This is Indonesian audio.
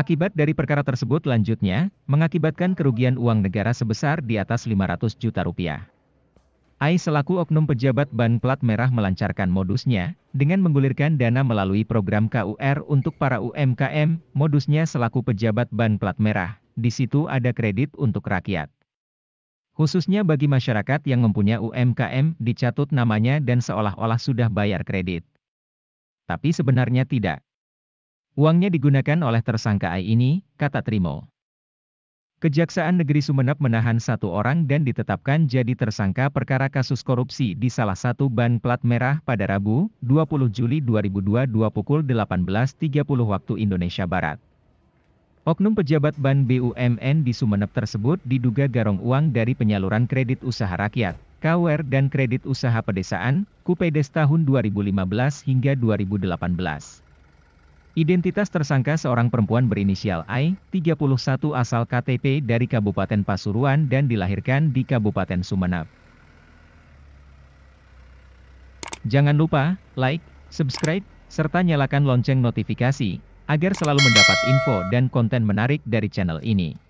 Akibat dari perkara tersebut lanjutnya, mengakibatkan kerugian uang negara sebesar di atas 500 juta rupiah. AI selaku oknum pejabat ban plat merah melancarkan modusnya, dengan menggulirkan dana melalui program KUR untuk para UMKM, modusnya selaku pejabat ban plat merah, di situ ada kredit untuk rakyat. Khususnya bagi masyarakat yang mempunyai UMKM, dicatut namanya dan seolah-olah sudah bayar kredit. Tapi sebenarnya tidak. Uangnya digunakan oleh tersangka A ini, kata Trimo. Kejaksaan Negeri Sumeneb menahan satu orang dan ditetapkan jadi tersangka perkara kasus korupsi di salah satu ban plat merah pada Rabu, 20 Juli 2022 pukul 18.30 waktu Indonesia Barat. Oknum pejabat ban BUMN di Sumeneb tersebut diduga garong uang dari penyaluran kredit usaha rakyat, KWR dan kredit usaha pedesaan, KUPEDES tahun 2015 hingga 2018. Identitas tersangka seorang perempuan berinisial I, 31 asal KTP dari Kabupaten Pasuruan dan dilahirkan di Kabupaten Sumenep. Jangan lupa like, subscribe, serta nyalakan lonceng notifikasi agar selalu mendapat info dan konten menarik dari channel ini.